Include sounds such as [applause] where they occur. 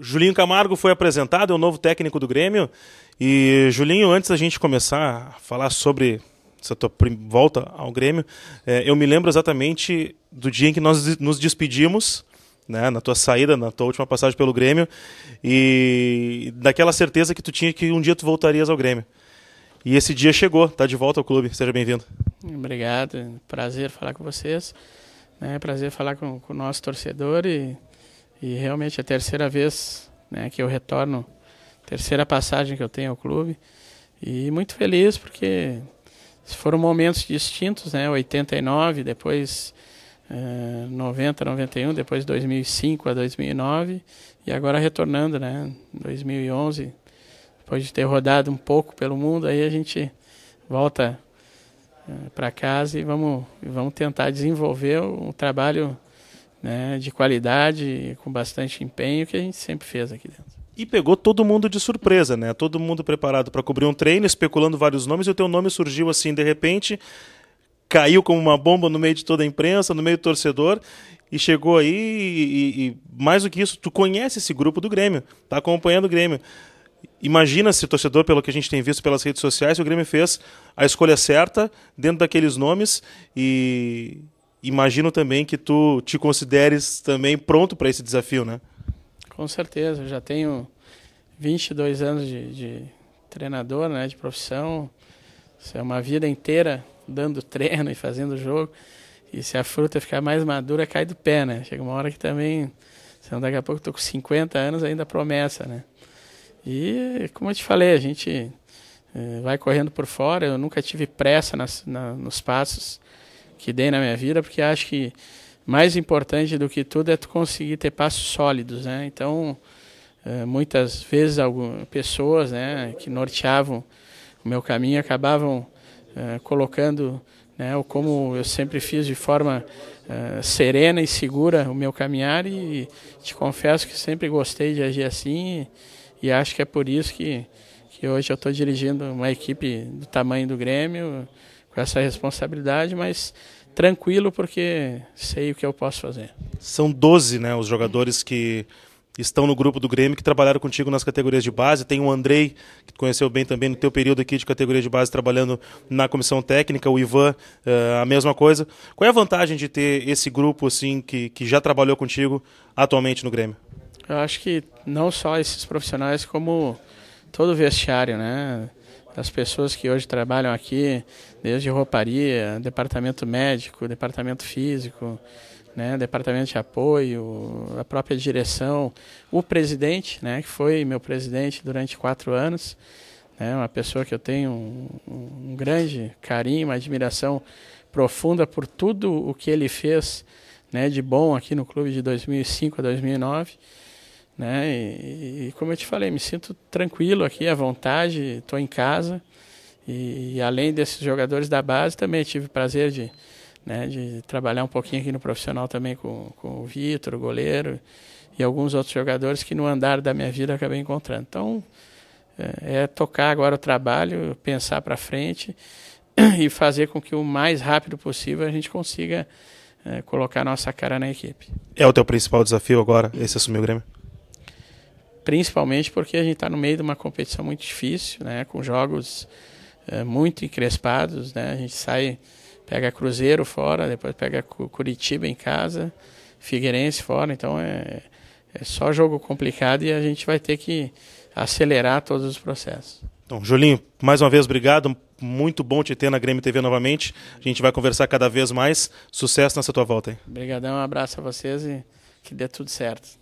Julinho Camargo foi apresentado, é o novo técnico do Grêmio. E, Julinho, antes da gente começar a falar sobre essa tua volta ao Grêmio, é, eu me lembro exatamente do dia em que nós nos despedimos, né, na tua saída, na tua última passagem pelo Grêmio, e daquela certeza que tu tinha que um dia tu voltarias ao Grêmio. E esse dia chegou, tá de volta ao clube, seja bem-vindo. Obrigado, prazer falar com vocês, né, prazer falar com, com o nosso torcedor e e realmente é a terceira vez né, que eu retorno, terceira passagem que eu tenho ao clube. E muito feliz porque foram momentos distintos, né? 89, depois 90, eh, 91, depois 2005 a 2009 e agora retornando, né? 2011, depois de ter rodado um pouco pelo mundo, aí a gente volta eh, para casa e vamos, vamos tentar desenvolver o trabalho né, de qualidade, com bastante empenho, que a gente sempre fez aqui dentro. E pegou todo mundo de surpresa, né? Todo mundo preparado para cobrir um treino, especulando vários nomes, e o teu nome surgiu assim, de repente, caiu como uma bomba no meio de toda a imprensa, no meio do torcedor, e chegou aí, e, e, mais do que isso, tu conhece esse grupo do Grêmio, tá acompanhando o Grêmio. Imagina se torcedor, pelo que a gente tem visto pelas redes sociais, o Grêmio fez a escolha certa dentro daqueles nomes e, imagino também que tu te consideres também pronto para esse desafio, né? Com certeza, eu já tenho 22 anos de, de treinador, né, de profissão. Isso é uma vida inteira dando treino e fazendo jogo. E se a fruta ficar mais madura, cai do pé, né? Chega uma hora que também, senão daqui a pouco estou com 50 anos ainda promessa, né? E como eu te falei, a gente eh, vai correndo por fora. Eu nunca tive pressa nas, na, nos passos que dei na minha vida, porque acho que mais importante do que tudo é tu conseguir ter passos sólidos, né? Então, é, muitas vezes algumas pessoas, né, que norteavam o meu caminho acabavam é, colocando, né, como eu sempre fiz de forma é, serena e segura o meu caminhar e te confesso que sempre gostei de agir assim e, e acho que é por isso que que hoje eu estou dirigindo uma equipe do tamanho do Grêmio com essa responsabilidade, mas tranquilo porque sei o que eu posso fazer. São 12 né, os jogadores que estão no grupo do Grêmio que trabalharam contigo nas categorias de base. Tem o Andrei, que conheceu bem também no teu período aqui de categoria de base, trabalhando na comissão técnica, o Ivan, uh, a mesma coisa. Qual é a vantagem de ter esse grupo assim que, que já trabalhou contigo atualmente no Grêmio? Eu acho que não só esses profissionais, como todo o vestiário, né? as pessoas que hoje trabalham aqui, desde rouparia, departamento médico, departamento físico, né, departamento de apoio, a própria direção, o presidente, né, que foi meu presidente durante quatro anos, né, uma pessoa que eu tenho um, um grande carinho, uma admiração profunda por tudo o que ele fez né, de bom aqui no clube de 2005 a 2009. Né? E, e, como eu te falei, me sinto tranquilo aqui, à vontade, estou em casa. E, e, além desses jogadores da base, também tive o prazer de, né, de trabalhar um pouquinho aqui no profissional também com, com o Vitor, o goleiro, e alguns outros jogadores que no andar da minha vida acabei encontrando. Então, é, é tocar agora o trabalho, pensar para frente [clears throat] e fazer com que o mais rápido possível a gente consiga é, colocar nossa cara na equipe. É o teu principal desafio agora, esse assumir o Grêmio? principalmente porque a gente está no meio de uma competição muito difícil, né, com jogos é, muito encrespados, né, a gente sai, pega Cruzeiro fora, depois pega Curitiba em casa, Figueirense fora, então é, é só jogo complicado e a gente vai ter que acelerar todos os processos. Então, Julinho, mais uma vez, obrigado. Muito bom te ter na Grêmio TV novamente. A gente vai conversar cada vez mais. Sucesso nessa tua volta. Aí. Obrigadão, um abraço a vocês e que dê tudo certo.